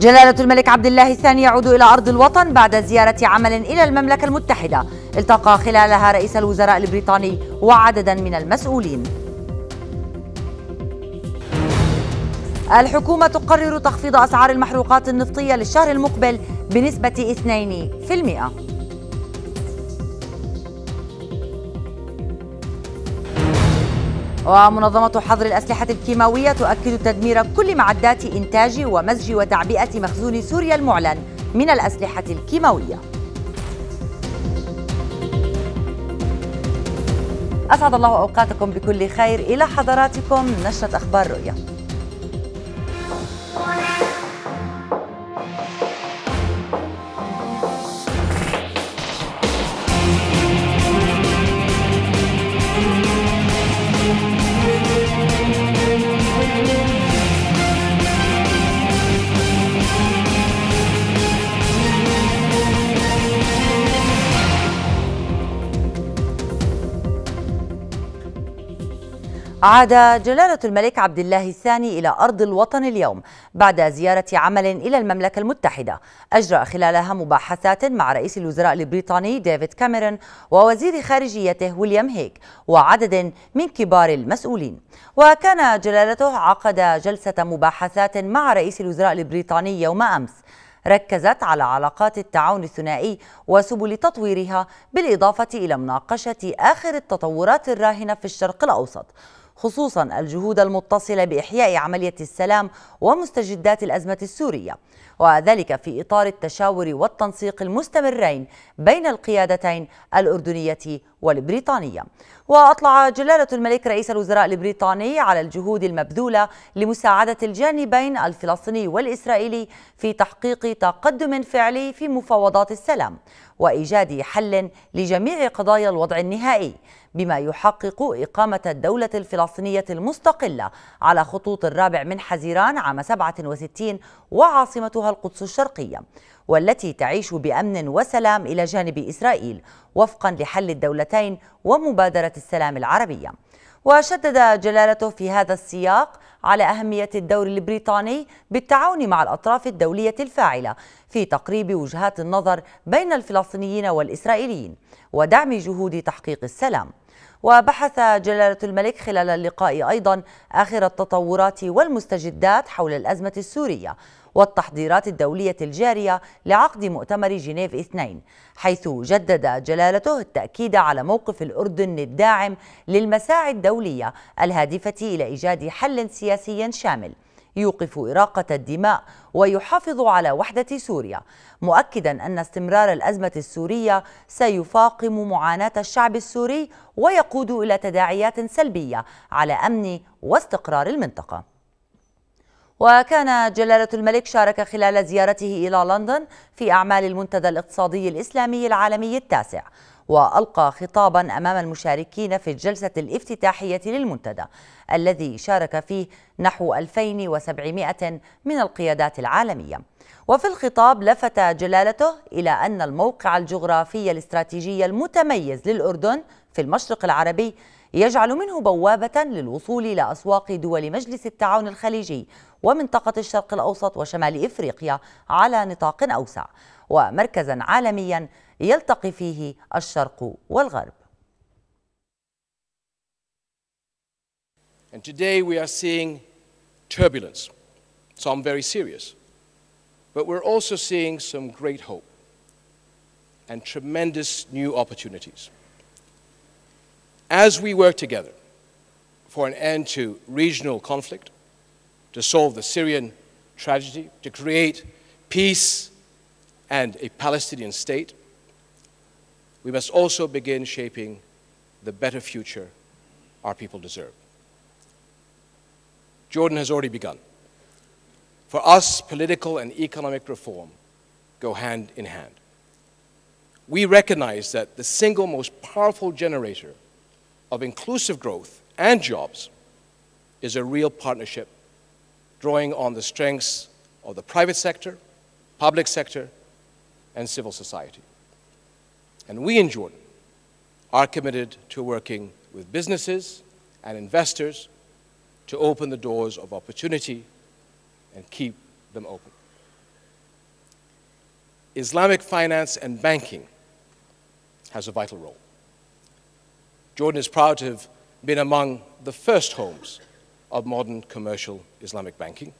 جلالة الملك عبد الله الثاني يعود إلى أرض الوطن بعد زيارة عمل إلى المملكة المتحدة التقى خلالها رئيس الوزراء البريطاني وعددا من المسؤولين الحكومة تقرر تخفيض أسعار المحروقات النفطية للشهر المقبل بنسبة 2% ومنظمة حظر الأسلحة الكيماوية تؤكد تدمير كل معدات إنتاج ومزج وتعبئة مخزون سوريا المعلن من الأسلحة الكيماوية أسعد الله أوقاتكم بكل خير إلى حضراتكم نشرة أخبار رؤية عاد جلالة الملك عبد الله الثاني إلى أرض الوطن اليوم بعد زيارة عمل إلى المملكة المتحدة أجرى خلالها مباحثات مع رئيس الوزراء البريطاني ديفيد كاميرون ووزير خارجيته ويليام هيك وعدد من كبار المسؤولين وكان جلالته عقد جلسة مباحثات مع رئيس الوزراء البريطاني يوم أمس ركزت على علاقات التعاون الثنائي وسبل تطويرها بالإضافة إلى مناقشة آخر التطورات الراهنة في الشرق الأوسط خصوصا الجهود المتصلة بإحياء عملية السلام ومستجدات الأزمة السورية وذلك في إطار التشاور والتنسيق المستمرين بين القيادتين الأردنية والبريطانية وأطلع جلالة الملك رئيس الوزراء البريطاني على الجهود المبذولة لمساعدة الجانبين الفلسطيني والإسرائيلي في تحقيق تقدم فعلي في مفاوضات السلام وإيجاد حل لجميع قضايا الوضع النهائي بما يحقق إقامة الدولة الفلسطينية المستقلة على خطوط الرابع من حزيران عام 67 وعاصمتها القدس الشرقية والتي تعيش بأمن وسلام إلى جانب إسرائيل وفقا لحل الدولتين ومبادرة السلام العربية وشدد جلالته في هذا السياق على أهمية الدور البريطاني بالتعاون مع الأطراف الدولية الفاعلة في تقريب وجهات النظر بين الفلسطينيين والإسرائيليين ودعم جهود تحقيق السلام وبحث جلالة الملك خلال اللقاء أيضا آخر التطورات والمستجدات حول الأزمة السورية والتحضيرات الدولية الجارية لعقد مؤتمر جنيف اثنين حيث جدد جلالته التأكيد على موقف الأردن الداعم للمساعي الدولية الهادفة إلى إيجاد حل سياسي شامل يوقف إراقة الدماء ويحافظ على وحدة سوريا مؤكدا أن استمرار الأزمة السورية سيفاقم معاناة الشعب السوري ويقود إلى تداعيات سلبية على أمن واستقرار المنطقة وكان جلالة الملك شارك خلال زيارته إلى لندن في أعمال المنتدى الاقتصادي الإسلامي العالمي التاسع وألقى خطابا أمام المشاركين في الجلسة الافتتاحية للمنتدى الذي شارك فيه نحو 2700 من القيادات العالمية وفي الخطاب لفت جلالته إلى أن الموقع الجغرافي الاستراتيجي المتميز للأردن في المشرق العربي يجعل منه بوابة للوصول إلى أسواق دول مجلس التعاون الخليجي ومنطقة الشرق الأوسط وشمال إفريقيا على نطاق أوسع ومركزا عالميا يلتقي فيه الشرق والغرب And today we are seeing turbulence, some very serious. But we're also seeing some great hope and tremendous new opportunities. As we work together for an end to regional conflict, to solve the Syrian tragedy, to create peace and a Palestinian state, we must also begin shaping the better future our people deserve. Jordan has already begun. For us, political and economic reform go hand in hand. We recognize that the single most powerful generator of inclusive growth and jobs is a real partnership drawing on the strengths of the private sector, public sector, and civil society. And we in Jordan are committed to working with businesses and investors to open the doors of opportunity and keep them open. Islamic finance and banking has a vital role. Jordan is proud to have been among the first homes of modern commercial Islamic banking.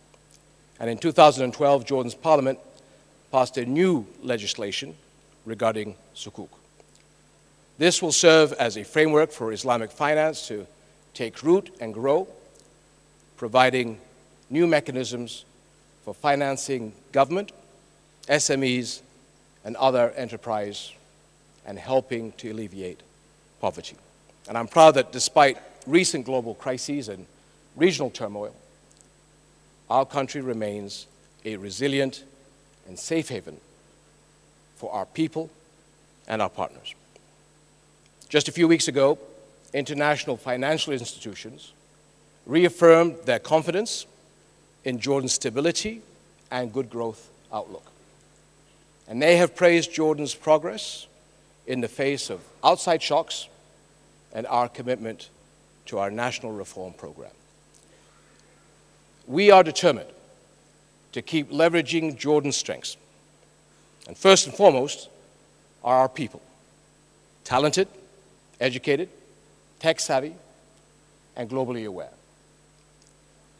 And in 2012, Jordan's parliament passed a new legislation regarding sukuk. This will serve as a framework for Islamic finance to take root and grow, providing new mechanisms for financing government, SMEs, and other enterprise, and helping to alleviate poverty. And I'm proud that despite recent global crises and regional turmoil, our country remains a resilient and safe haven for our people and our partners. Just a few weeks ago, international financial institutions reaffirmed their confidence in Jordan's stability and good growth outlook. And they have praised Jordan's progress in the face of outside shocks and our commitment to our national reform program we are determined to keep leveraging Jordan's strengths. And first and foremost are our people talented, educated, tech savvy, and globally aware.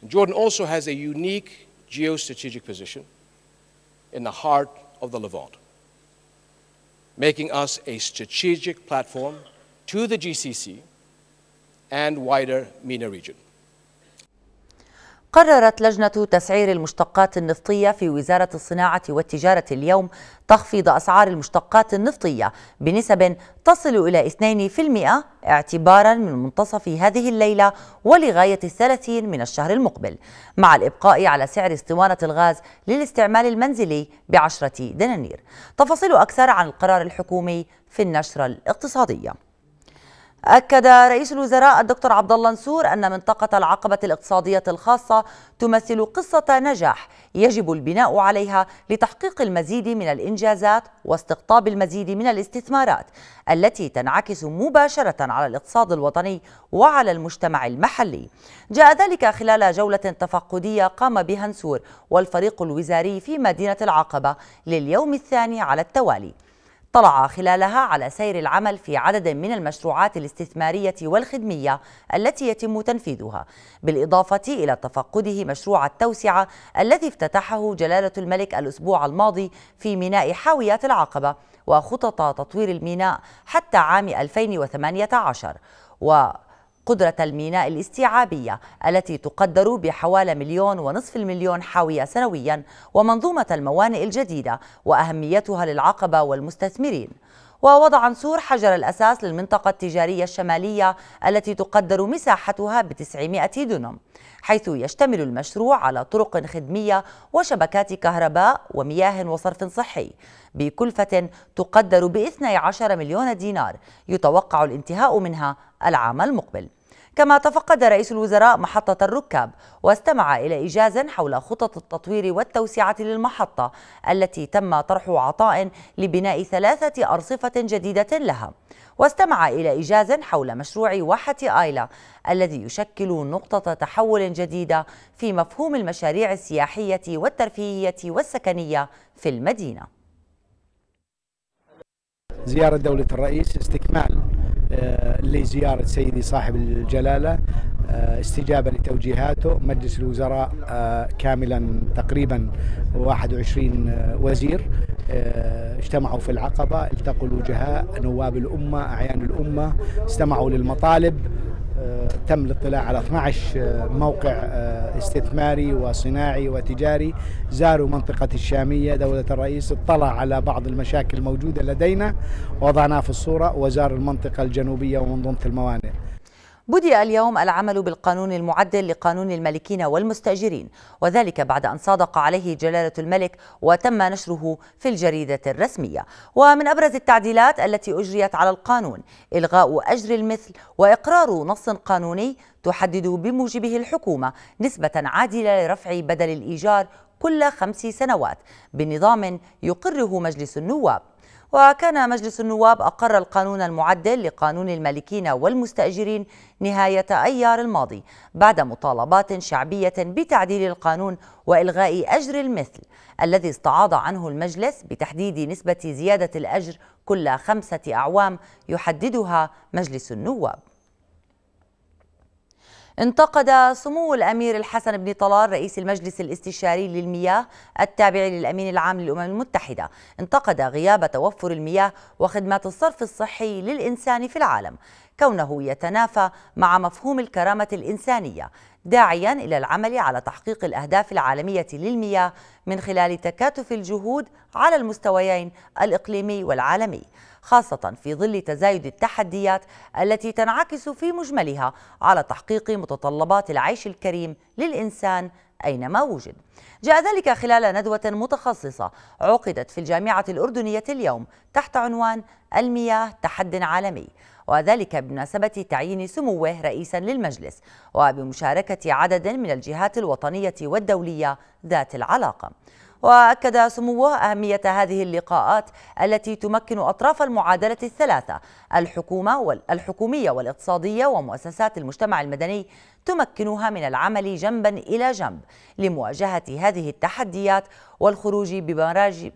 And Jordan also has a unique geostrategic position in the heart of the Levant, making us a strategic platform to the GCC and wider MENA region. قررت لجنة تسعير المشتقات النفطية في وزارة الصناعة والتجارة اليوم تخفيض أسعار المشتقات النفطية بنسب تصل إلى 2% اعتبارا من منتصف هذه الليلة ولغاية الثلاثين من الشهر المقبل مع الإبقاء على سعر اسطوانة الغاز للاستعمال المنزلي بعشرة دنانير تفاصيل أكثر عن القرار الحكومي في النشرة الاقتصادية أكد رئيس الوزراء الدكتور عبد الله نسور أن منطقة العقبة الاقتصادية الخاصة تمثل قصة نجاح يجب البناء عليها لتحقيق المزيد من الإنجازات واستقطاب المزيد من الاستثمارات التي تنعكس مباشرة على الاقتصاد الوطني وعلى المجتمع المحلي. جاء ذلك خلال جولة تفقدية قام بها نسور والفريق الوزاري في مدينة العقبة لليوم الثاني على التوالي. طلع خلالها على سير العمل في عدد من المشروعات الاستثمارية والخدمية التي يتم تنفيذها بالإضافة إلى تفقده مشروع التوسعة الذي افتتحه جلالة الملك الأسبوع الماضي في ميناء حاويات العقبة وخطط تطوير الميناء حتى عام 2018 و قدرة الميناء الاستيعابية التي تقدر بحوالي مليون ونصف المليون حاوية سنويا ومنظومة الموانئ الجديدة وأهميتها للعقبة والمستثمرين ووضع عنصور حجر الأساس للمنطقة التجارية الشمالية التي تقدر مساحتها ب 900 دونم حيث يشتمل المشروع على طرق خدمية وشبكات كهرباء ومياه وصرف صحي بكلفة تقدر ب 12 مليون دينار يتوقع الانتهاء منها العام المقبل كما تفقد رئيس الوزراء محطة الركاب واستمع إلى إجاز حول خطط التطوير والتوسعة للمحطة التي تم طرح عطاء لبناء ثلاثة أرصفة جديدة لها واستمع إلى إجاز حول مشروع واحة آيلا الذي يشكل نقطة تحول جديدة في مفهوم المشاريع السياحية والترفيهية والسكنية في المدينة زيارة دولة الرئيس استكمال آه، لزيارة سيدي صاحب الجلالة آه، استجابة لتوجيهاته مجلس الوزراء آه، كاملا تقريبا 21 وزير اجتمعوا في العقبة التقوا الوجهاء نواب الأمة أعيان الأمة استمعوا للمطالب تم الاطلاع على 12 آه، موقع آه، استثماري وصناعي وتجاري زاروا منطقة الشامية دولة الرئيس اطلع على بعض المشاكل الموجودة لدينا وضعناها في الصورة وزار المنطقة الجنوبية ومنظومة الموانئ بدأ اليوم العمل بالقانون المعدل لقانون المالكين والمستأجرين وذلك بعد أن صادق عليه جلالة الملك وتم نشره في الجريدة الرسمية ومن أبرز التعديلات التي أجريت على القانون إلغاء أجر المثل وإقرار نص قانوني تحدد بموجبه الحكومة نسبة عادلة لرفع بدل الإيجار كل خمس سنوات بنظام يقره مجلس النواب وكان مجلس النواب أقر القانون المعدل لقانون المالكين والمستأجرين نهاية أيار الماضي بعد مطالبات شعبية بتعديل القانون وإلغاء أجر المثل الذي استعاض عنه المجلس بتحديد نسبة زيادة الأجر كل خمسة أعوام يحددها مجلس النواب انتقد سمو الأمير الحسن بن طلال رئيس المجلس الاستشاري للمياه التابع للأمين العام للأمم المتحدة انتقد غياب توفر المياه وخدمات الصرف الصحي للإنسان في العالم كونه يتنافى مع مفهوم الكرامة الإنسانية داعيا إلى العمل على تحقيق الأهداف العالمية للمياه من خلال تكاتف الجهود على المستويين الإقليمي والعالمي خاصة في ظل تزايد التحديات التي تنعكس في مجملها على تحقيق متطلبات العيش الكريم للإنسان أينما وجد جاء ذلك خلال ندوة متخصصة عقدت في الجامعة الأردنية اليوم تحت عنوان المياه تحد عالمي وذلك بمناسبة تعيين سموه رئيسا للمجلس وبمشاركة عدد من الجهات الوطنية والدولية ذات العلاقة وأكد سموه أهمية هذه اللقاءات التي تمكن أطراف المعادلة الثلاثة الحكومة الحكومية والاقتصادية ومؤسسات المجتمع المدني تمكنها من العمل جنبا إلى جنب لمواجهة هذه التحديات والخروج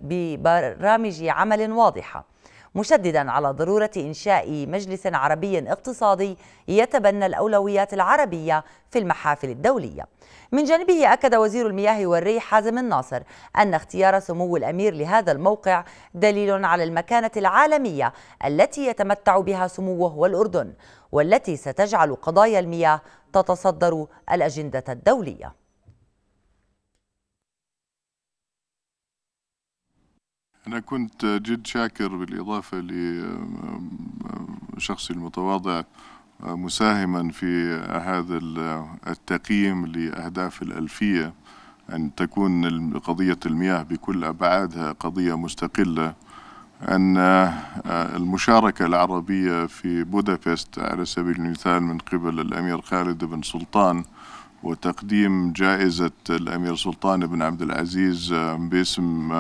ببرامج عمل واضحة مشددا على ضرورة إنشاء مجلس عربي اقتصادي يتبنى الأولويات العربية في المحافل الدولية من جانبه أكد وزير المياه والري حازم الناصر أن اختيار سمو الأمير لهذا الموقع دليل على المكانة العالمية التي يتمتع بها سموه والأردن والتي ستجعل قضايا المياه تتصدر الأجندة الدولية أنا كنت جد شاكر بالإضافة لشخصي المتواضع آه، مساهما في هذا التقييم لأهداف الألفية أن تكون قضية المياه بكل أبعادها قضية مستقلة أن آه، المشاركة العربية في بودابست على سبيل المثال من قبل الأمير خالد بن سلطان وتقديم جائزة الأمير سلطان بن عبد العزيز آه، باسم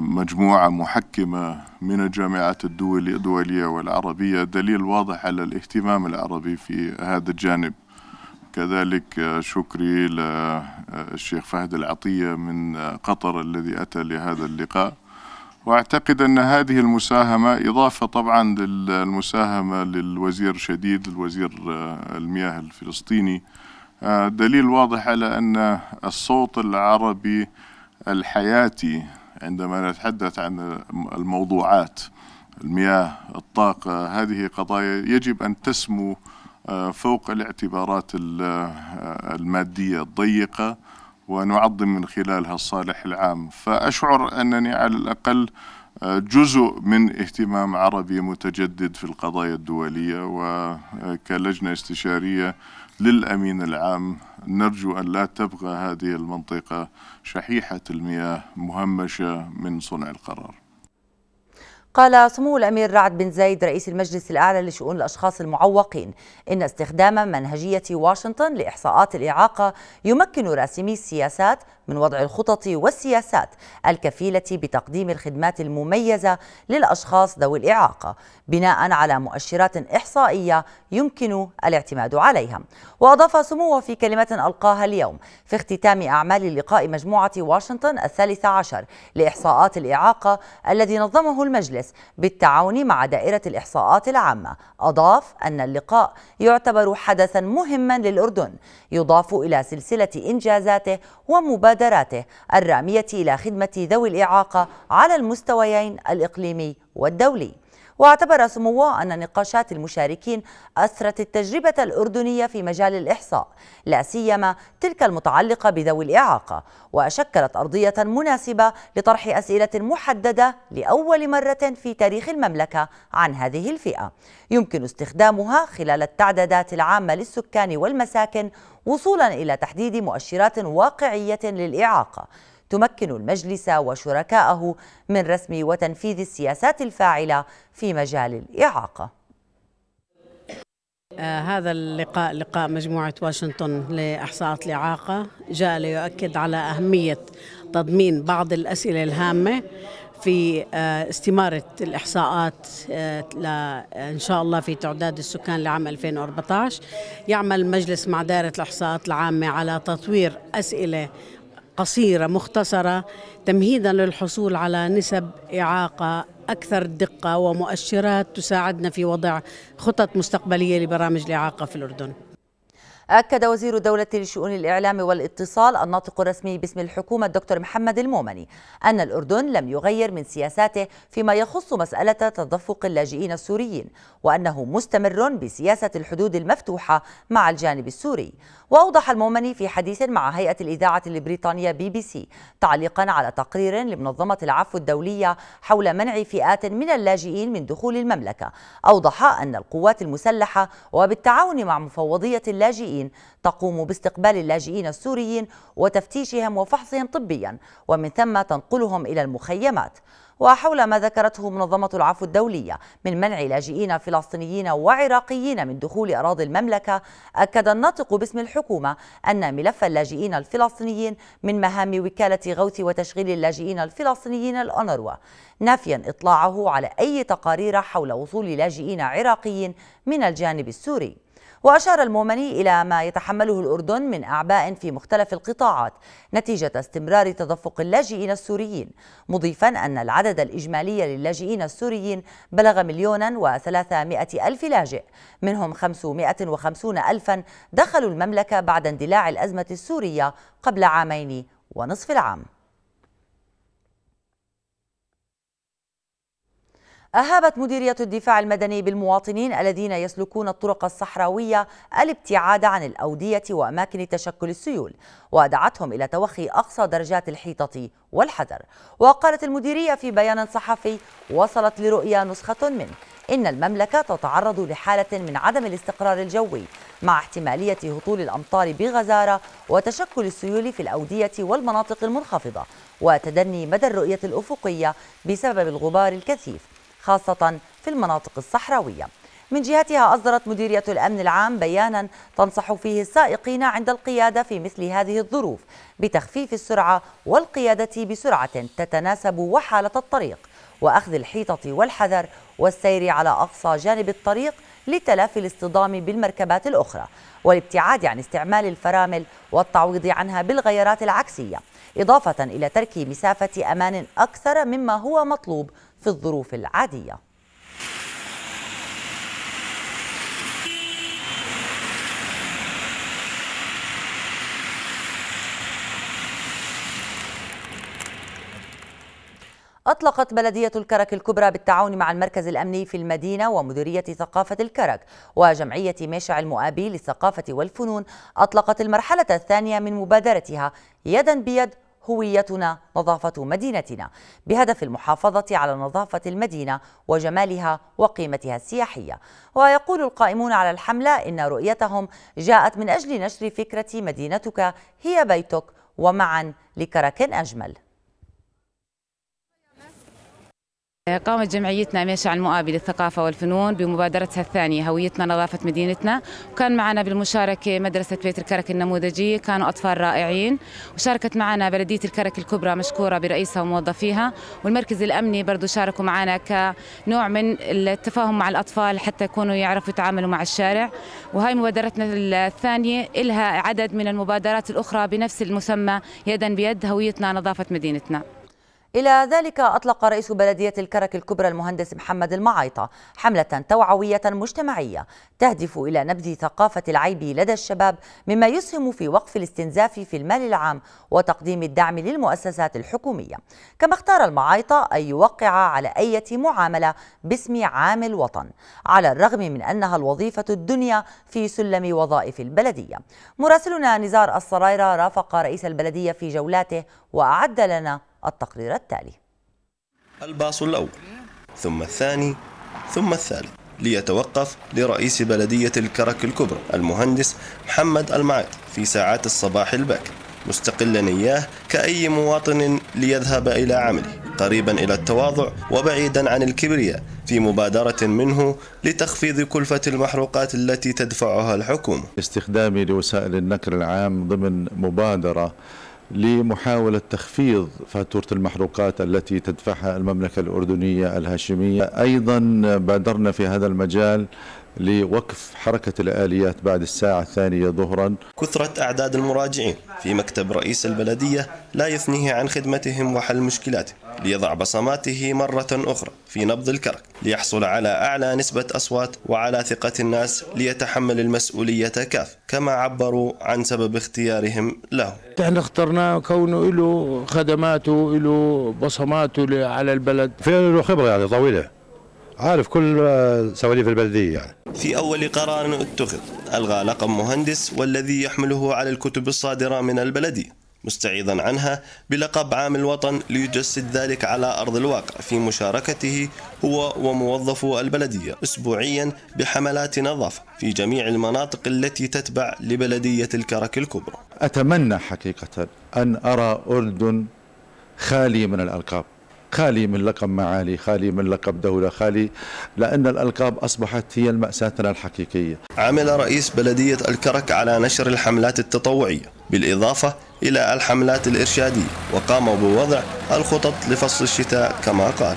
مجموعة محكمة من الجامعات الدولية والعربية دليل واضح على الاهتمام العربي في هذا الجانب كذلك آه، شكري للشيخ آه، فهد العطية من آه، قطر الذي أتى لهذا اللقاء وأعتقد أن هذه المساهمة إضافة طبعا للمساهمة للوزير شديد الوزير المياه الفلسطيني دليل واضح على أن الصوت العربي الحياتي عندما نتحدث عن الموضوعات المياه الطاقة هذه قضايا يجب أن تسمو آه، فوق الاعتبارات آه، المادية الضيقة ونعظم من خلالها الصالح العام فأشعر أنني على الأقل آه، جزء من اهتمام عربي متجدد في القضايا الدولية وكلجنة استشارية للأمين العام نرجو أن لا تبقى هذه المنطقة شحيحة المياه مهمشة من صنع القرار قال سمو الأمير رعد بن زايد رئيس المجلس الأعلى لشؤون الأشخاص المعوقين إن استخدام منهجية واشنطن لإحصاءات الإعاقة يمكن راسمي السياسات من وضع الخطط والسياسات الكفيلة بتقديم الخدمات المميزة للأشخاص ذوي الإعاقة بناء على مؤشرات إحصائية يمكن الاعتماد عليها وأضاف سموه في كلمة ألقاها اليوم في اختتام أعمال لقاء مجموعة واشنطن الثالثة عشر لإحصاءات الإعاقة الذي نظمه المجلس بالتعاون مع دائرة الإحصاءات العامة أضاف أن اللقاء يعتبر حدثا مهما للأردن يضاف إلى سلسلة إنجازاته ومبادرة مبادراته الرامية إلى خدمة ذوي الإعاقة على المستويين الإقليمي والدولي واعتبر سموه أن نقاشات المشاركين أثرت التجربة الأردنية في مجال الإحصاء لا سيما تلك المتعلقة بذوي الإعاقة وشكلت أرضية مناسبة لطرح أسئلة محددة لأول مرة في تاريخ المملكة عن هذه الفئة يمكن استخدامها خلال التعدادات العامة للسكان والمساكن وصولا إلى تحديد مؤشرات واقعية للإعاقة تمكن المجلس وشركائه من رسم وتنفيذ السياسات الفاعلة في مجال الإعاقة آه، هذا اللقاء لقاء مجموعة واشنطن لإحصاءات الإعاقة جاء ليؤكد على أهمية تضمين بعض الأسئلة الهامة في آه، استمارة الإحصاءات آه، إن شاء الله في تعداد السكان لعام 2014 يعمل المجلس مع دائرة الإحصاءات العامة على تطوير أسئلة قصيرة مختصرة تمهيدا للحصول على نسب إعاقة أكثر دقة ومؤشرات تساعدنا في وضع خطط مستقبلية لبرامج الإعاقة في الأردن أكد وزير الدولة لشؤون الإعلام والاتصال الناطق الرسمي باسم الحكومة الدكتور محمد المومني أن الأردن لم يغير من سياساته فيما يخص مسألة تدفق اللاجئين السوريين وأنه مستمر بسياسة الحدود المفتوحة مع الجانب السوري وأوضح المؤمني في حديث مع هيئة الإذاعة البريطانية بي بي سي تعليقا على تقرير لمنظمة العفو الدولية حول منع فئات من اللاجئين من دخول المملكة أوضح أن القوات المسلحة وبالتعاون مع مفوضية اللاجئين تقوم باستقبال اللاجئين السوريين وتفتيشهم وفحصهم طبيا ومن ثم تنقلهم إلى المخيمات وحول ما ذكرته منظمة العفو الدولية من منع لاجئين فلسطينيين وعراقيين من دخول أراضي المملكة أكد الناطق باسم الحكومة أن ملف اللاجئين الفلسطينيين من مهام وكالة غوث وتشغيل اللاجئين الفلسطينيين الأنروا نافيا إطلاعه على أي تقارير حول وصول لاجئين عراقيين من الجانب السوري وأشار المؤمني إلى ما يتحمله الأردن من أعباء في مختلف القطاعات نتيجة استمرار تدفق اللاجئين السوريين مضيفا أن العدد الإجمالي للاجئين السوريين بلغ مليونا وثلاثمائة ألف لاجئ منهم خمسمائة وخمسون ألفا دخلوا المملكة بعد اندلاع الأزمة السورية قبل عامين ونصف العام أهابت مديرية الدفاع المدني بالمواطنين الذين يسلكون الطرق الصحراوية الابتعاد عن الأودية وأماكن تشكل السيول ودعتهم إلى توخي أقصى درجات الحيطة والحذر وقالت المديرية في بيان صحفي وصلت لرؤية نسخة منه إن المملكة تتعرض لحالة من عدم الاستقرار الجوي مع احتمالية هطول الأمطار بغزارة وتشكل السيول في الأودية والمناطق المنخفضة وتدني مدى الرؤية الأفقية بسبب الغبار الكثيف خاصة في المناطق الصحراوية من جهتها أصدرت مديرية الأمن العام بيانا تنصح فيه السائقين عند القيادة في مثل هذه الظروف بتخفيف السرعة والقيادة بسرعة تتناسب وحالة الطريق وأخذ الحيطة والحذر والسير على أقصى جانب الطريق لتلافي الاصطدام بالمركبات الأخرى والابتعاد عن استعمال الفرامل والتعويض عنها بالغيارات العكسية إضافة إلى ترك مسافة أمان أكثر مما هو مطلوب في الظروف العادية أطلقت بلدية الكرك الكبرى بالتعاون مع المركز الأمني في المدينة ومديرية ثقافة الكرك وجمعية ميشع المؤابي للثقافة والفنون أطلقت المرحلة الثانية من مبادرتها يدا بيد هويتنا نظافة مدينتنا بهدف المحافظة على نظافة المدينة وجمالها وقيمتها السياحية ويقول القائمون على الحملة إن رؤيتهم جاءت من أجل نشر فكرة مدينتك هي بيتك ومعا لكرك أجمل قامت جمعيتنا ميشع المؤابي للثقافة والفنون بمبادرتها الثانية هويتنا نظافة مدينتنا وكان معنا بالمشاركة مدرسة بيت الكرك النموذجية كانوا أطفال رائعين وشاركت معنا بلدية الكرك الكبرى مشكورة برئيسها وموظفيها والمركز الأمني برضو شاركوا معنا كنوع من التفاهم مع الأطفال حتى يكونوا يعرفوا يتعاملوا مع الشارع وهي مبادرتنا الثانية إلها عدد من المبادرات الأخرى بنفس المسمى يدا بيد هويتنا نظافة مدينتنا إلى ذلك أطلق رئيس بلدية الكرك الكبرى المهندس محمد المعيطة حملة توعوية مجتمعية تهدف إلى نبذ ثقافة العيب لدى الشباب مما يسهم في وقف الاستنزاف في المال العام وتقديم الدعم للمؤسسات الحكومية كما اختار المعيطة أن يوقع على أية معاملة باسم عام الوطن على الرغم من أنها الوظيفة الدنيا في سلم وظائف البلدية مراسلنا نزار الصرايرة رافق رئيس البلدية في جولاته وأعد لنا التقرير التالي الباص الأول ثم الثاني ثم الثالث ليتوقف لرئيس بلدية الكرك الكبرى المهندس محمد المعيط في ساعات الصباح الباكر مستقلا إياه كأي مواطن ليذهب إلى عمله قريبا إلى التواضع وبعيدا عن الكبرياء في مبادرة منه لتخفيض كلفة المحروقات التي تدفعها الحكومة استخدامي لوسائل النقل العام ضمن مبادرة لمحاولة تخفيض فاتورة المحروقات التي تدفعها المملكة الأردنية الهاشمية أيضا بادرنا في هذا المجال لوقف حركة الآليات بعد الساعة الثانية ظهرا كثرة أعداد المراجعين في مكتب رئيس البلدية لا يثنيه عن خدمتهم وحل مشكلاته ليضع بصماته مرة أخرى في نبض الكرك ليحصل على أعلى نسبة أصوات وعلى ثقة الناس ليتحمل المسؤولية كاف كما عبروا عن سبب اختيارهم له احنا اخترناه كونه له خدماته له بصماته على البلد في له خبرة يعني طويلة عارف كل سواليف البلديه يعني. في اول قرار اتخذ الغى لقب مهندس والذي يحمله على الكتب الصادره من البلديه مستعيضا عنها بلقب عام الوطن ليجسد ذلك على ارض الواقع في مشاركته هو وموظفو البلديه اسبوعيا بحملات نظافه في جميع المناطق التي تتبع لبلديه الكرك الكبرى. اتمنى حقيقه ان ارى اردن خالي من الالقاب. خالي من لقب معالي خالي من لقب دولة خالي لأن الألقاب أصبحت هي مأساتنا الحقيقية عمل رئيس بلدية الكرك على نشر الحملات التطوعية بالإضافة إلى الحملات الإرشادية وقام بوضع الخطط لفصل الشتاء كما قال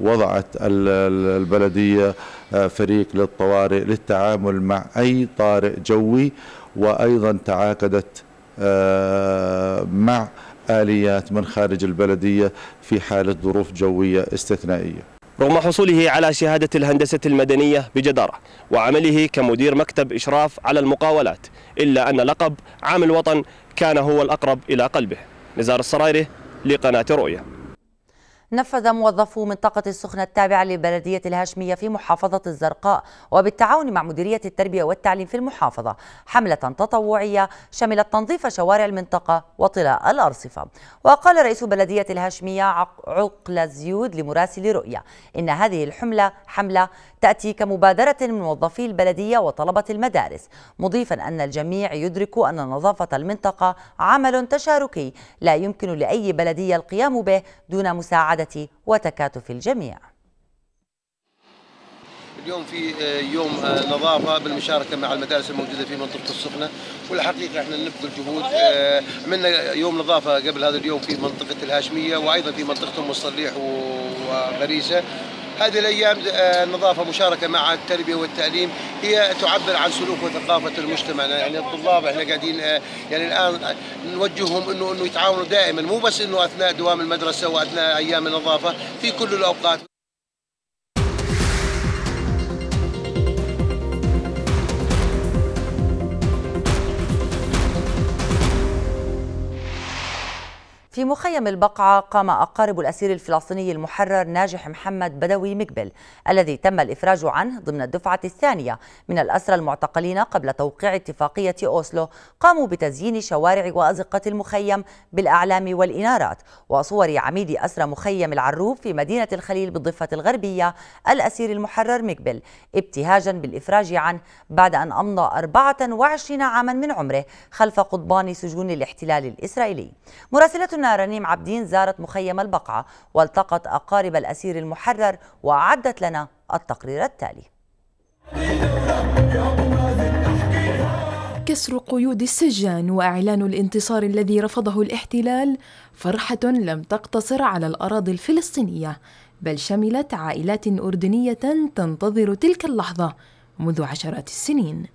وضعت البلدية آه، فريق للطوارئ للتعامل مع أي طارئ جوي وأيضا تعاقدت آه، مع آليات من خارج البلدية في حالة ظروف جوية استثنائية رغم حصوله على شهادة الهندسة المدنية بجدارة وعمله كمدير مكتب إشراف على المقاولات إلا أن لقب عام الوطن كان هو الأقرب إلى قلبه نزار السرايري لقناة رؤية نفذ موظفو منطقة السخنة التابعة لبلدية الهاشمية في محافظة الزرقاء وبالتعاون مع مديرية التربية والتعليم في المحافظة حملة تطوعية شملت تنظيف شوارع المنطقة وطلاء الأرصفة وقال رئيس بلدية الهاشمية عقل زيود لمراسل رؤية إن هذه الحملة حملة تأتي كمبادرة من موظفي البلدية وطلبة المدارس مضيفا أن الجميع يدرك أن نظافة المنطقة عمل تشاركي لا يمكن لأي بلدية القيام به دون مساعدة السعادة وتكاتف الجميع اليوم في آه، يوم آه، نظافة بالمشاركة مع المدارس الموجودة في منطقة السخنة والحقيقة احنا نبذل جهود عملنا آه، يوم نظافة قبل هذا اليوم في منطقة الهاشمية وأيضا في منطقة المصليح وغريسة هذه الايام النظافه آه، مشاركه مع التربيه والتعليم هي تعبر عن سلوك وثقافه المجتمع يعني الطلاب احنا قاعدين آه، يعني الان آه، نوجههم انه انه يتعاونوا دائما مو بس انه اثناء دوام المدرسه واثناء ايام النظافه في كل الاوقات في مخيم البقعة قام أقارب الأسير الفلسطيني المحرر ناجح محمد بدوي مقبل الذي تم الإفراج عنه ضمن الدفعة الثانية من الأسرى المعتقلين قبل توقيع اتفاقية أوسلو قاموا بتزيين شوارع وأزقة المخيم بالأعلام والإنارات وصور عميد أسرى مخيم العروب في مدينة الخليل بالضفة الغربية الأسير المحرر مقبل ابتهاجا بالإفراج عنه بعد أن أمضى 24 عاما من عمره خلف قضبان سجون الاحتلال الإسرائيلي مراسلتنا أن رنيم عبدين زارت مخيم البقعة والتقت أقارب الأسير المحرر وأعدت لنا التقرير التالي كسر قيود السجان واعلان الانتصار الذي رفضه الاحتلال فرحه لم تقتصر على الاراضي الفلسطينيه بل شملت عائلات اردنيه تنتظر تلك اللحظه منذ عشرات السنين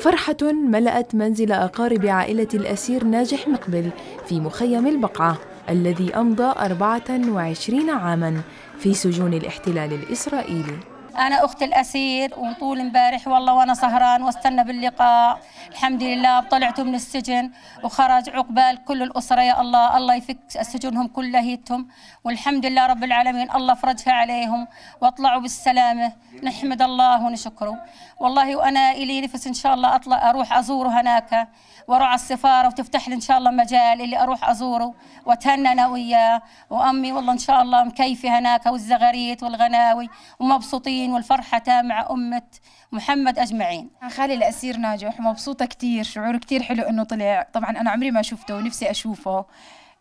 فرحة ملأت منزل أقارب عائلة الأسير ناجح مقبل في مخيم البقعة الذي أمضى 24 عاماً في سجون الاحتلال الإسرائيلي أنا أخت الأسير وطول امبارح والله وأنا سهران واستنى باللقاء الحمد لله طلعت من السجن وخرج عقبال كل الأسرة يا الله الله يفك سجنهم كلهيتهم والحمد لله رب العالمين الله فرجها عليهم واطلعوا بالسلامة نحمد الله ونشكره والله وأنا إلي نفس إن شاء الله أطلع أروح أزور هناك واروح على السفاره وتفتح لي ان شاء الله مجال اللي اروح ازوره واتهنى انا وياه وامي والله ان شاء الله مكيفه هناك والزغريت والغناوي ومبسوطين والفرحه مع امه محمد اجمعين آه، خالي الاسير ناجح مبسوطه كثير شعور كثير حلو انه طلع طبعا انا عمري ما شفته ونفسي اشوفه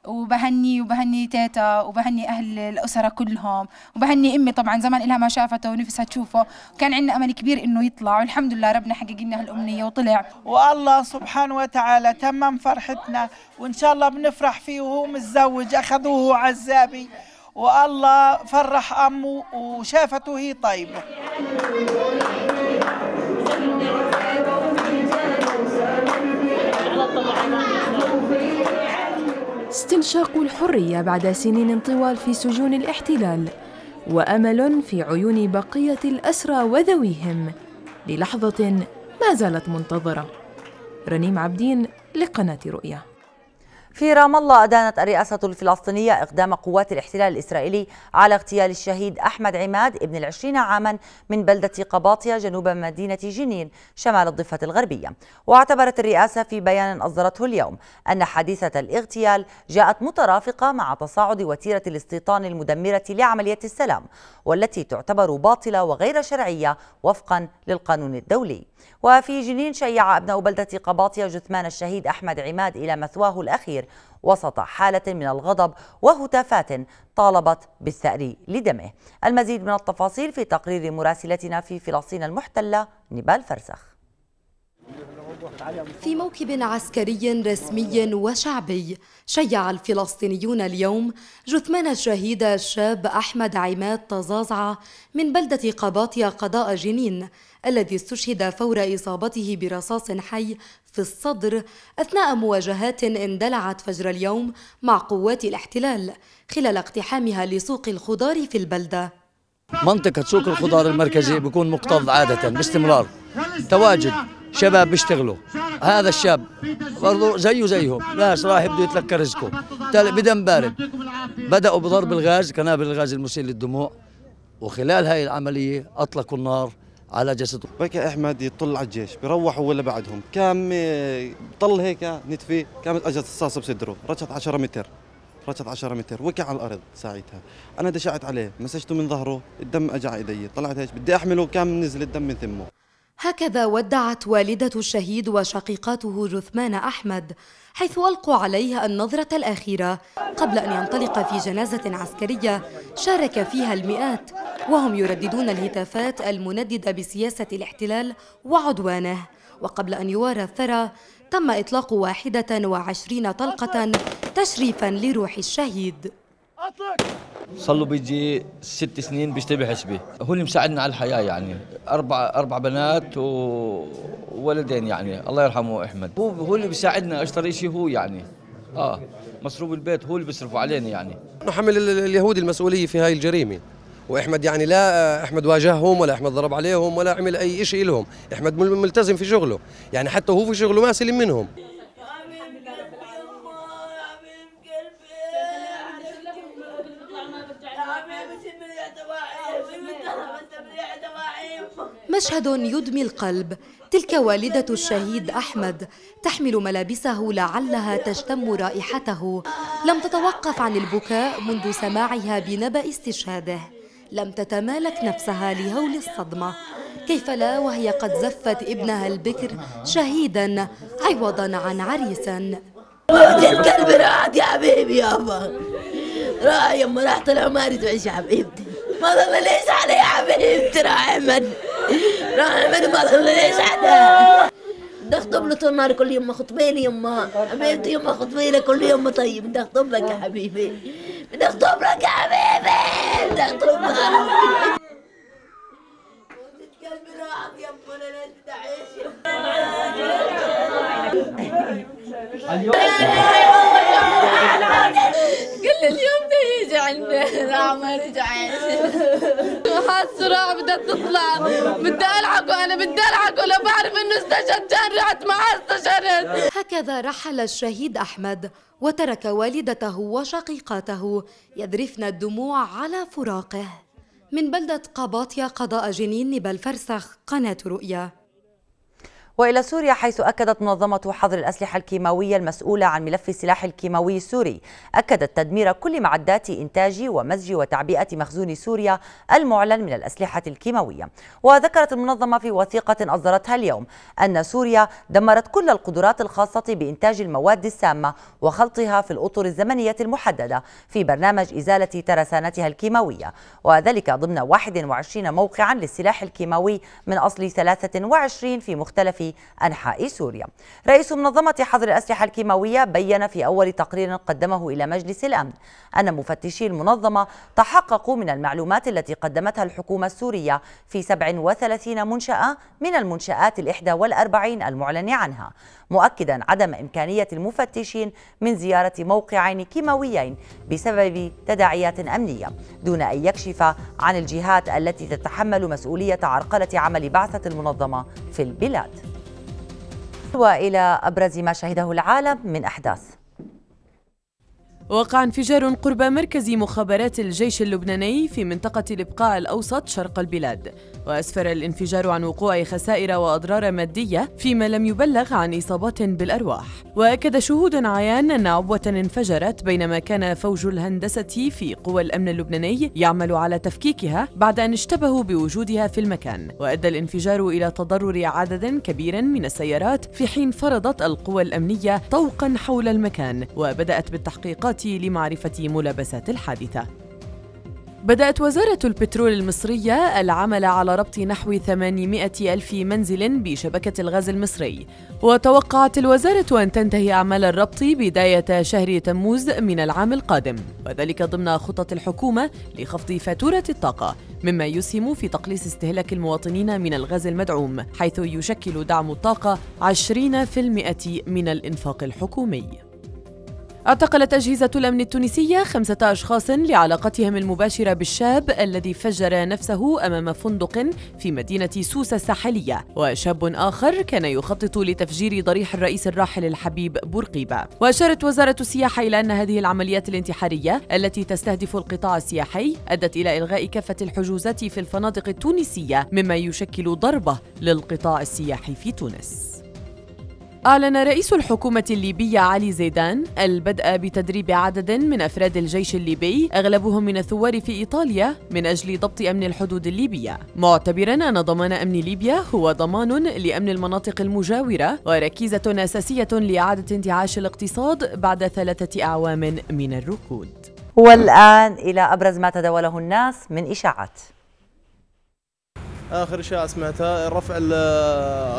وبهني وبهني تيتا وبهني اهل الاسره كلهم وبهني امي طبعا زمان لها ما شافته ونفسها تشوفه وكان عندنا امل كبير انه يطلع والحمد لله ربنا حقق لنا هالامنيه وطلع والله سبحانه وتعالى تمم فرحتنا وان شاء الله بنفرح فيه وهو متزوج اخذوه عزابي والله فرح امه وشافته هي طيبه استنشاق الحرية بعد سنين طوال في سجون الاحتلال وأمل في عيون بقية الأسرى وذويهم للحظة ما زالت منتظرة رنيم عبدين لقناة رؤيا في رام الله أدانت الرئاسة الفلسطينية إقدام قوات الاحتلال الإسرائيلي على اغتيال الشهيد أحمد عماد ابن العشرين عاما من بلدة قباطية جنوب مدينة جنين شمال الضفة الغربية واعتبرت الرئاسة في بيان أصدرته اليوم أن حادثة الاغتيال جاءت مترافقة مع تصاعد وتيرة الاستيطان المدمرة لعملية السلام والتي تعتبر باطلة وغير شرعية وفقا للقانون الدولي وفي جنين شيع أبناء بلدة قباطية جثمان الشهيد أحمد عماد إلى مثواه الأخير وسط حالة من الغضب وهتافات طالبت بالثأر لدمه المزيد من التفاصيل في تقرير مراسلتنا في فلسطين المحتلة نبال فرسخ في موكب عسكري رسمي وشعبي شيع الفلسطينيون اليوم جثمان الشهيد الشاب أحمد عماد طزازعة من بلدة قباطيا قضاء جنين الذي استشهد فور إصابته برصاص حي في الصدر أثناء مواجهات اندلعت فجر اليوم مع قوات الاحتلال خلال اقتحامها لسوق الخضار في البلدة منطقة سوق الخضار المركزي بيكون مكتظ عادة باستمرار تواجد شباب بيشتغلوا هذا الشاب برضه زيه زيهم ناس راح بده يتلقى رزقه بدم بارد بدأوا بضرب الغاز قنابل الغاز المسيل للدموع وخلال هاي العملية أطلقوا النار على جسده بكى احمد يطل على الجيش بروحوا ولا بعدهم كان طل هيك نتفي كانت اجت رصاصه بصدره رجعت 10 متر رجعت 10 متر وقع على الارض ساعتها انا دشعت عليه مسجته من ظهره الدم اجى على ايدي طلعت هيك بدي احمله كان نزل الدم من ثمه هكذا ودعت والدة الشهيد وشقيقاته جثمان أحمد حيث ألقوا عليه النظرة الأخيرة قبل أن ينطلق في جنازة عسكرية شارك فيها المئات وهم يرددون الهتافات المنددة بسياسة الاحتلال وعدوانه وقبل أن يوارى الثرى تم إطلاق واحدة وعشرين طلقة تشريفا لروح الشهيد اطلق صار له بيجي ست سنين بيشتبه حسبي هو اللي مساعدنا على الحياه يعني اربع اربع بنات وولدين يعني الله يرحمه احمد هو هو اللي بيساعدنا اشتري شيء هو يعني اه مصروف البيت هو اللي بيصرفوا علينا يعني نحمل اليهود المسؤوليه في هاي الجريمه واحمد يعني لا احمد واجههم ولا احمد ضرب عليهم ولا عمل اي شيء لهم احمد ملتزم في شغله يعني حتى هو في شغله ما سلم منهم مشهد يدمي القلب تلك والدة الشهيد أحمد تحمل ملابسه لعلها تشتم رائحته لم تتوقف عن البكاء منذ سماعها بنبأ استشهاده لم تتمالك نفسها لهول الصدمة كيف لا وهي قد زفت ابنها البكر شهيدا عوضا عن عريسا الكلب راحت يا حبيبي راح يما راح طلع ما اريد اعيش يا حبيبتي ما ظل ليش علي يا حبيبتي راح احمد راح احمد ما ظل ليش علي بدي اخطب له طول النهار كل يوم خطبيني يما حبيبتي يما خطبيني كل يوم طيب بدي اخطب لك يا حبيبي بدي اخطب لك يا حبيبي بدي اخطب لك يا حبيبي يما انا لازم اعيش يما كل قل اليوم ده يجي عندنا لا ما رجعت هاد سرعة بدها تطلع بدي ألعق انا بدي ألعق ولا بعرف انه استشهد جرعت معاه استشهدت هكذا رحل الشهيد احمد وترك والدته وشقيقاته يذرفن الدموع على فراقه من بلدة قباطيا قضاء جنين نبل فرسخ قناة رؤيا وإلى سوريا حيث أكدت منظمة حظر الأسلحة الكيماوية المسؤولة عن ملف السلاح الكيماوي السوري أكدت تدمير كل معدات إنتاج ومزج وتعبئة مخزون سوريا المعلن من الأسلحة الكيماوية وذكرت المنظمة في وثيقة أصدرتها اليوم أن سوريا دمرت كل القدرات الخاصة بإنتاج المواد السامة وخلطها في الأطر الزمنية المحددة في برنامج إزالة ترسانتها الكيماوية وذلك ضمن 21 موقعا للسلاح الكيماوي من أصل 23 في مختلف أنحاء سوريا رئيس منظمة حظر الأسلحة الكيماوية بيّن في أول تقرير قدمه إلى مجلس الأمن أن مفتشي المنظمة تحققوا من المعلومات التي قدمتها الحكومة السورية في 37 منشأة من المنشآت الإحدى والأربعين المعلن عنها مؤكدا عدم إمكانية المفتشين من زيارة موقعين كيماويين بسبب تداعيات أمنية دون أن يكشف عن الجهات التي تتحمل مسؤولية عرقلة عمل بعثة المنظمة في البلاد والى ابرز ما شهده العالم من احداث وقع انفجار قرب مركز مخابرات الجيش اللبناني في منطقة الإبقاع الأوسط شرق البلاد وأسفر الانفجار عن وقوع خسائر وأضرار مادية فيما لم يبلغ عن إصابات بالأرواح وأكد شهود عيان أن عبوة انفجرت بينما كان فوج الهندسة في قوى الأمن اللبناني يعمل على تفكيكها بعد أن اشتبهوا بوجودها في المكان وأدى الانفجار إلى تضرر عدد كبير من السيارات في حين فرضت القوى الأمنية طوقا حول المكان وبدأت بالتحقيقات لمعرفة ملابسات الحادثة بدأت وزارة البترول المصرية العمل على ربط نحو 800 ألف منزل بشبكة الغاز المصري وتوقعت الوزارة أن تنتهي أعمال الربط بداية شهر تموز من العام القادم وذلك ضمن خطط الحكومة لخفض فاتورة الطاقة مما يسهم في تقليص استهلاك المواطنين من الغاز المدعوم حيث يشكل دعم الطاقة 20% من الإنفاق الحكومي اعتقلت أجهزة الأمن التونسية خمسة أشخاص لعلاقتهم المباشرة بالشاب الذي فجر نفسه أمام فندق في مدينة سوسة الساحلية وشاب آخر كان يخطط لتفجير ضريح الرئيس الراحل الحبيب بورقيبة وأشارت وزارة السياحة إلى أن هذه العمليات الانتحارية التي تستهدف القطاع السياحي أدت إلى إلغاء كافة الحجوزات في الفنادق التونسية مما يشكل ضربة للقطاع السياحي في تونس أعلن رئيس الحكومة الليبية علي زيدان البدء بتدريب عدد من أفراد الجيش الليبي أغلبهم من الثوار في إيطاليا من أجل ضبط أمن الحدود الليبية معتبرا أن ضمان أمن ليبيا هو ضمان لأمن المناطق المجاورة وركيزة أساسية لإعادة انتعاش الاقتصاد بعد ثلاثة أعوام من الركود والآن إلى أبرز ما تداوله الناس من إشاعات اخر شيء سمعتها رفع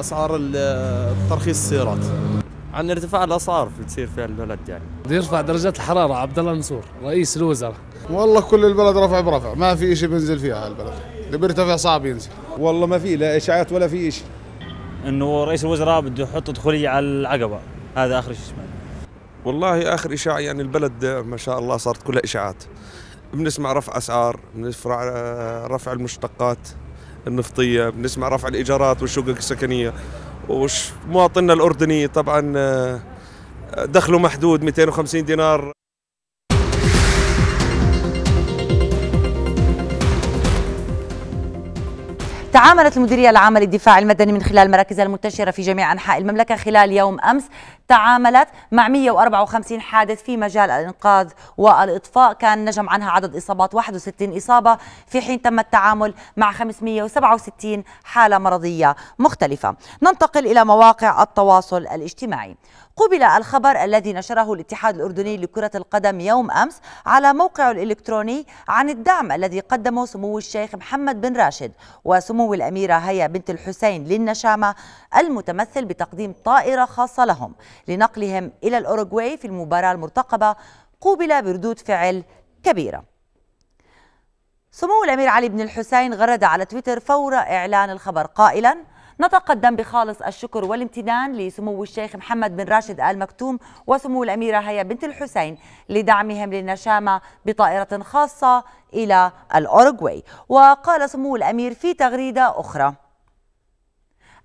اسعار ترخيص السيارات عن ارتفاع الاسعار اللي تصير في البلد يعني بده يرفع درجات الحراره عبد الله النصور رئيس الوزراء والله كل البلد رفع برفع ما في شيء بينزل فيها البلد اللي بيرتفع صعب ينزل والله ما في لا اشاعات ولا في شيء انه رئيس الوزراء بده يحط دخوليه على العقبه هذا اخر شيء سمعت والله اخر اشاعه يعني البلد ما شاء الله صارت كلها اشاعات بنسمع رفع اسعار بنسمع رفع المشتقات النفطيه بنسمع رفع الايجارات والشقق السكنيه ومواطننا الاردني طبعا آه، دخله محدود 250 دينار تعاملت المديرية العامة للدفاع المدني من خلال مراكزها المنتشرة في جميع أنحاء المملكة خلال يوم أمس تعاملت مع 154 حادث في مجال الإنقاذ والإطفاء كان نجم عنها عدد إصابات 61 إصابة في حين تم التعامل مع 567 حالة مرضية مختلفة ننتقل إلى مواقع التواصل الاجتماعي قبل الخبر الذي نشره الاتحاد الأردني لكرة القدم يوم أمس على موقعه الإلكتروني عن الدعم الذي قدمه سمو الشيخ محمد بن راشد وسمو الأميرة هيا بنت الحسين للنشامة المتمثل بتقديم طائرة خاصة لهم لنقلهم إلى الأوروغواي في المباراة المرتقبة قوبل بردود فعل كبيره سمو الأمير علي بن الحسين غرد على تويتر فور إعلان الخبر قائلا نتقدم بخالص الشكر والامتنان لسمو الشيخ محمد بن راشد آل مكتوم وسمو الأميرة هيا بنت الحسين لدعمهم للنشامة بطائرة خاصة إلى الأوروغواي وقال سمو الأمير في تغريدة أخرى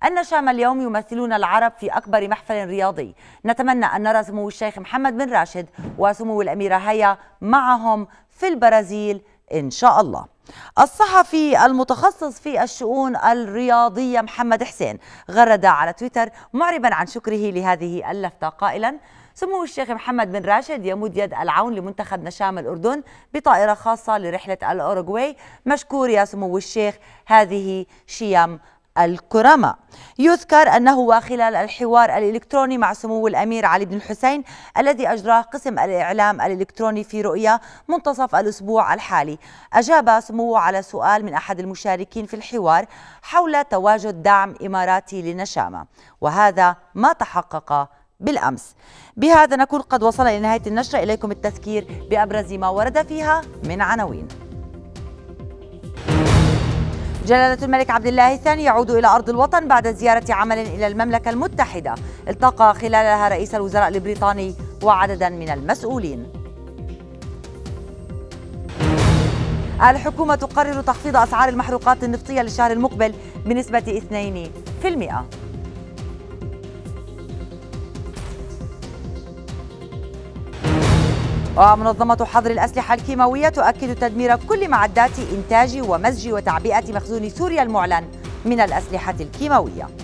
النشام اليوم يمثلون العرب في أكبر محفل رياضي نتمنى أن نرى سمو الشيخ محمد بن راشد وسمو الأميرة هيا معهم في البرازيل إن شاء الله الصحفي المتخصص في الشؤون الرياضية محمد حسين غرد على تويتر معربا عن شكره لهذه اللفتة قائلا سمو الشيخ محمد بن راشد يمد يد العون لمنتخب نشام الأردن بطائرة خاصة لرحلة الأوروغواي مشكور يا سمو الشيخ هذه شيم الكرماء يذكر أنه خلال الحوار الإلكتروني مع سمو الأمير علي بن الحسين الذي أجراه قسم الإعلام الإلكتروني في رؤيا منتصف الأسبوع الحالي أجاب سموه على سؤال من أحد المشاركين في الحوار حول تواجد دعم إماراتي لنشامة وهذا ما تحقق بالأمس بهذا نكون قد وصلنا لنهاية النشرة إليكم التذكير بأبرز ما ورد فيها من عناوين جلالة الملك عبد الله الثاني يعود إلى أرض الوطن بعد زيارة عمل إلى المملكة المتحدة التقى خلالها رئيس الوزراء البريطاني وعددا من المسؤولين الحكومة تقرر تخفيض أسعار المحروقات النفطية للشهر المقبل بنسبة 2% ومنظمة حظر الأسلحة الكيماوية تؤكد تدمير كل معدات إنتاج ومزج وتعبئة مخزون سوريا المعلن من الأسلحة الكيماوية